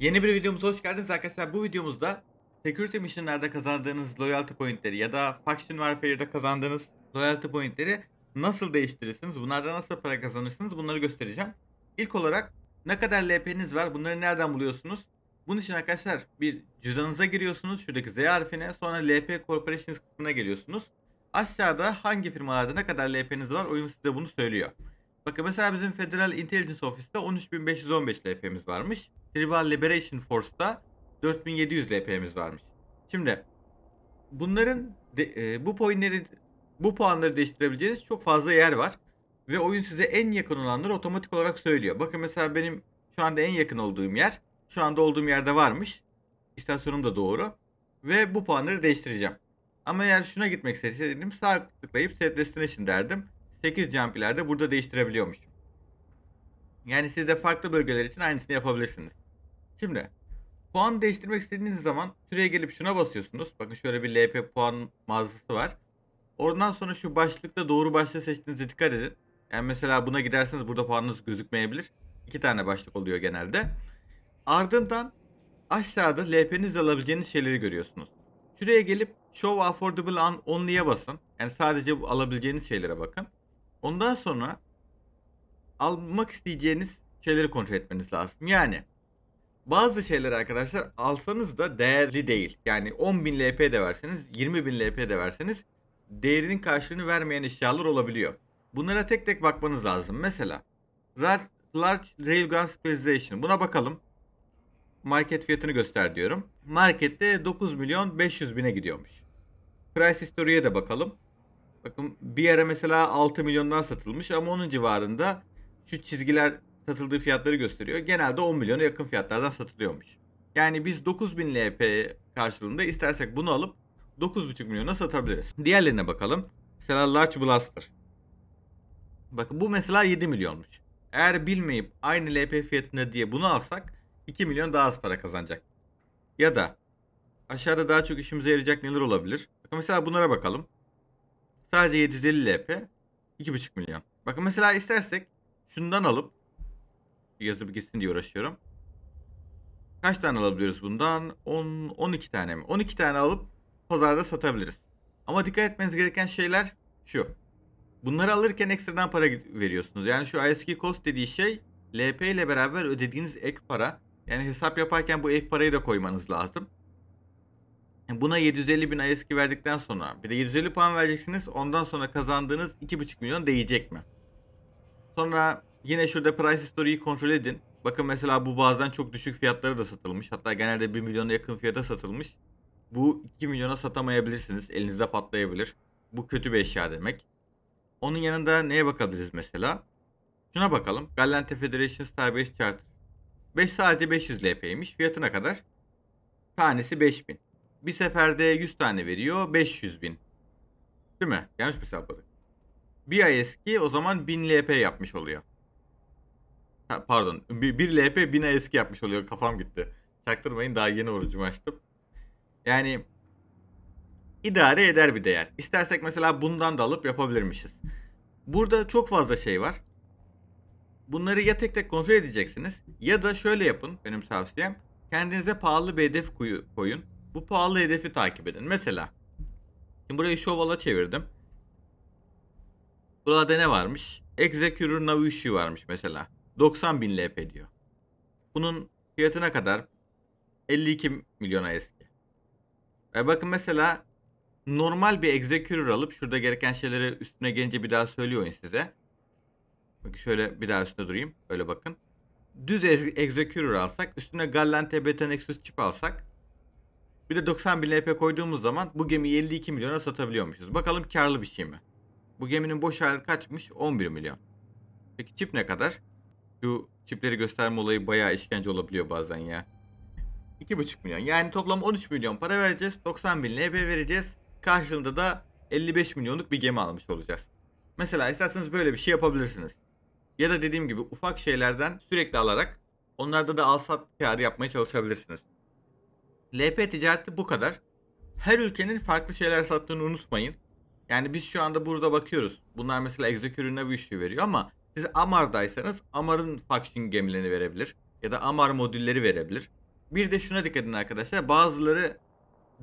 Yeni bir videomuza hoş geldiniz arkadaşlar. Bu videomuzda Security Mission'larda kazandığınız loyalty pointleri ya da Faction Warfare'da kazandığınız loyalty pointleri nasıl değiştirirsiniz? Bunlardan nasıl para kazanırsınız? Bunları göstereceğim. İlk olarak ne kadar LP'niz var? Bunları nereden buluyorsunuz? Bunun için arkadaşlar bir cüzdanınıza giriyorsunuz. Şuradaki Z harfine sonra LP Corporations kısmına geliyorsunuz. Aşağıda hangi firmalarda ne kadar LP'niz var oyun size bunu söylüyor. Bakın mesela bizim Federal Intelligence Office'te 13515 LP'miz varmış. Tribal Liberation Force'da 4700 LP'miz varmış. Şimdi bunların de, e, bu puanları bu puanları değiştirebileceğiniz çok fazla yer var ve oyun size en yakın olanları otomatik olarak söylüyor. Bakın mesela benim şu anda en yakın olduğum yer şu anda olduğum yerde varmış. İstasyonum da doğru ve bu puanları değiştireceğim. Ama eğer şuna gitmek isteseydim sağ tıklayıp set destination derdim 8 jumpilerde burada değiştirebiliyormuş. Yani siz de farklı bölgeler için aynısını yapabilirsiniz. Şimdi puan değiştirmek istediğiniz zaman şuraya gelip şuna basıyorsunuz. Bakın şöyle bir LP puan mağazası var. Oradan sonra şu başlıkta doğru başlığı seçtiğinize dikkat edin. Yani mesela buna giderseniz burada puanınız gözükmeyebilir. İki tane başlık oluyor genelde. Ardından aşağıda LP'nizle alabileceğiniz şeyleri görüyorsunuz. Şuraya gelip Show Affordable on Only'ye basın. Yani sadece alabileceğiniz şeylere bakın. Ondan sonra almak isteyeceğiniz şeyleri kontrol etmeniz lazım. Yani bazı şeyler arkadaşlar alsanız da değerli değil. Yani 10.000 LP de verseniz 20.000 LP de verseniz değerinin karşılığını vermeyen eşyalar olabiliyor. Bunlara tek tek bakmanız lazım. Mesela Large Railgun Specialization buna bakalım. Market fiyatını göster diyorum. Markette 9 milyon 500 bine gidiyormuş. Price history'ye de bakalım. Bakın bir ara mesela 6 milyondan satılmış ama onun civarında şu çizgiler satıldığı fiyatları gösteriyor. Genelde 10 milyona yakın fiyatlardan satılıyormuş. Yani biz 9000 LP karşılığında istersek bunu alıp 9,5 milyona satabiliriz. Diğerlerine bakalım. Mesela Large Blaster. Bakın bu mesela 7 milyonmuş. Eğer bilmeyip aynı LP fiyatında diye bunu alsak 2 milyon daha az para kazanacak. Ya da aşağıda daha çok işimize yarayacak neler olabilir? Bakın mesela bunlara bakalım. Sadece 750 LP. 2,5 milyon. Bakın mesela istersek şundan alıp yazı bir gitsin diye uğraşıyorum. Kaç tane alabiliyoruz bundan? 10, 12 tane mi? 12 tane alıp pazarda satabiliriz. Ama dikkat etmeniz gereken şeyler şu. Bunları alırken ekstradan para veriyorsunuz. Yani şu ISK cost dediği şey LP ile beraber ödediğiniz ek para. Yani hesap yaparken bu ek parayı da koymanız lazım. Buna 750 bin ISK verdikten sonra bir de 750 puan vereceksiniz. Ondan sonra kazandığınız 2,5 milyon değecek mi? Sonra yine şurada price history'yi kontrol edin. Bakın mesela bu bazen çok düşük fiyatlara da satılmış. Hatta genelde 1 milyona yakın fiyata satılmış. Bu 2 milyona satamayabilirsiniz. Elinizde patlayabilir. Bu kötü bir eşya demek. Onun yanında neye bakabiliriz mesela? Şuna bakalım. Gallante Federation Starbase Charter. 5 sadece 500 LP'ymiş. Fiyatına kadar? Tanesi 5000 bir seferde 100 tane veriyor. 500 bin. Değil mi? Yanlış bir hesapladık? Bir ay eski o zaman 1000 LP yapmış oluyor. Ha, pardon. 1 LP 1000 ay eski yapmış oluyor. Kafam gitti. Çaktırmayın daha yeni orucumu açtım. Yani idare eder bir değer. İstersek mesela bundan da alıp yapabilirmişiz. Burada çok fazla şey var. Bunları ya tek tek kontrol edeceksiniz ya da şöyle yapın benim tavsiyem. Kendinize pahalı bir hedef koyun. Bu pahalı hedefi takip edin. Mesela. Şimdi burayı şovala çevirdim. Burada ne varmış? Executor Navuşu varmış mesela. 90 bin LP diyor. Bunun fiyatına kadar 52 milyona eski. Ve bakın mesela normal bir executor alıp şurada gereken şeyleri üstüne gelince bir daha söylüyor oyun size. Bakın şöyle bir daha üstüne durayım. Öyle bakın. Düz executor alsak, üstüne Gallant TBT Nexus chip alsak bir de 90 bin LP koyduğumuz zaman bu gemiyi 52 milyona satabiliyormuşuz. Bakalım karlı bir şey mi? Bu geminin boş hali kaçmış? 11 milyon. Peki çip ne kadar? Şu çipleri gösterme olayı bayağı işkence olabiliyor bazen ya. 2,5 milyon. Yani toplam 13 milyon para vereceğiz. 90 bin LP vereceğiz. Karşılığında da 55 milyonluk bir gemi almış olacağız. Mesela isterseniz böyle bir şey yapabilirsiniz. Ya da dediğim gibi ufak şeylerden sürekli alarak onlarda da al sat kârı yapmaya çalışabilirsiniz. LP ticareti bu kadar. Her ülkenin farklı şeyler sattığını unutmayın. Yani biz şu anda burada bakıyoruz. Bunlar mesela Executor Navy veriyor ama siz Amar'daysanız Amar'ın faction gemilerini verebilir. Ya da Amar modülleri verebilir. Bir de şuna dikkat edin arkadaşlar. Bazıları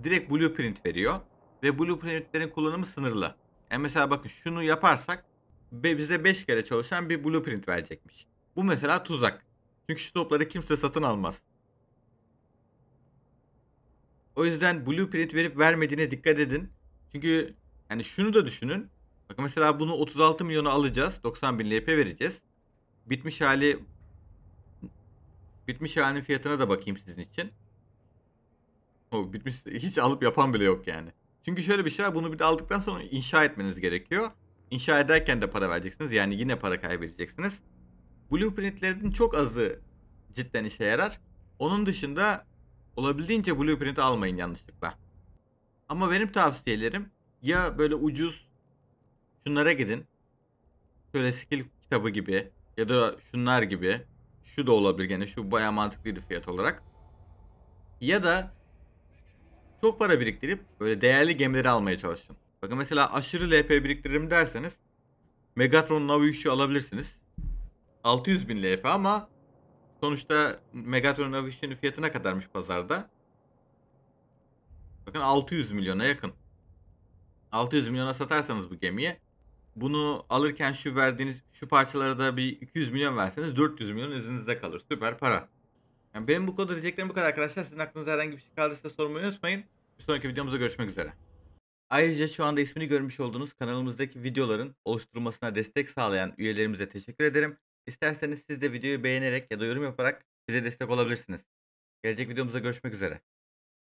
direkt blueprint veriyor. Ve blueprintlerin kullanımı sınırlı. Yani mesela bakın şunu yaparsak bize 5 kere çalışan bir blueprint verecekmiş. Bu mesela tuzak. Çünkü şu topları kimse satın almaz. O yüzden blueprint verip vermediğine dikkat edin. Çünkü yani şunu da düşünün. Bakın mesela bunu 36 milyonu alacağız. 90 bin LP vereceğiz. Bitmiş hali bitmiş halinin fiyatına da bakayım sizin için. O bitmiş hiç alıp yapan bile yok yani. Çünkü şöyle bir şey var. Bunu bir de aldıktan sonra inşa etmeniz gerekiyor. İnşa ederken de para vereceksiniz. Yani yine para kaybedeceksiniz. Blueprintlerin çok azı cidden işe yarar. Onun dışında Olabildiğince blueprint almayın yanlışlıkla. Ama benim tavsiyelerim ya böyle ucuz şunlara gidin. Şöyle skill kitabı gibi ya da şunlar gibi. Şu da olabilir gene. Yani şu baya mantıklıydı fiyat olarak. Ya da çok para biriktirip böyle değerli gemileri almaya çalışın. Bakın mesela aşırı LP biriktiririm derseniz Megatron Navius'u alabilirsiniz. 600 bin LP ama Sonuçta Megatron Aviation'ın fiyatı ne kadarmış pazarda? Bakın 600 milyona yakın. 600 milyona satarsanız bu gemiye, bunu alırken şu verdiğiniz şu parçalara da bir 200 milyon verseniz 400 milyon izinizde kalır. Süper para. Yani benim bu konuda diyeceklerim bu kadar arkadaşlar. Sizin aklınızda herhangi bir şey kaldıysa sormayı unutmayın. Bir sonraki videomuzda görüşmek üzere. Ayrıca şu anda ismini görmüş olduğunuz kanalımızdaki videoların oluşturulmasına destek sağlayan üyelerimize teşekkür ederim. İsterseniz siz de videoyu beğenerek ya da yorum yaparak bize destek olabilirsiniz. Gelecek videomuzda görüşmek üzere.